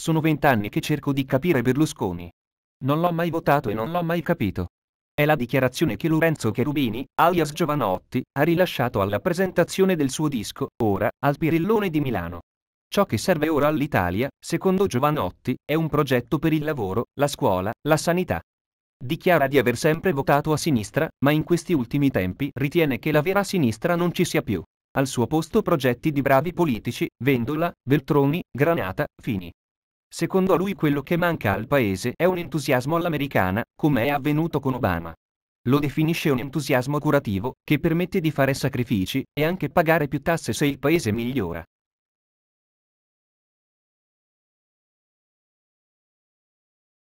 Sono vent'anni che cerco di capire Berlusconi. Non l'ho mai votato e non l'ho mai capito. È la dichiarazione che Lorenzo Cherubini, alias Giovanotti, ha rilasciato alla presentazione del suo disco, ora, al Pirillone di Milano. Ciò che serve ora all'Italia, secondo Giovanotti, è un progetto per il lavoro, la scuola, la sanità. Dichiara di aver sempre votato a sinistra, ma in questi ultimi tempi ritiene che la vera sinistra non ci sia più. Al suo posto progetti di bravi politici, Vendola, Veltroni, Granata, Fini. Secondo lui quello che manca al paese è un entusiasmo all'americana, come è avvenuto con Obama. Lo definisce un entusiasmo curativo, che permette di fare sacrifici e anche pagare più tasse se il paese migliora.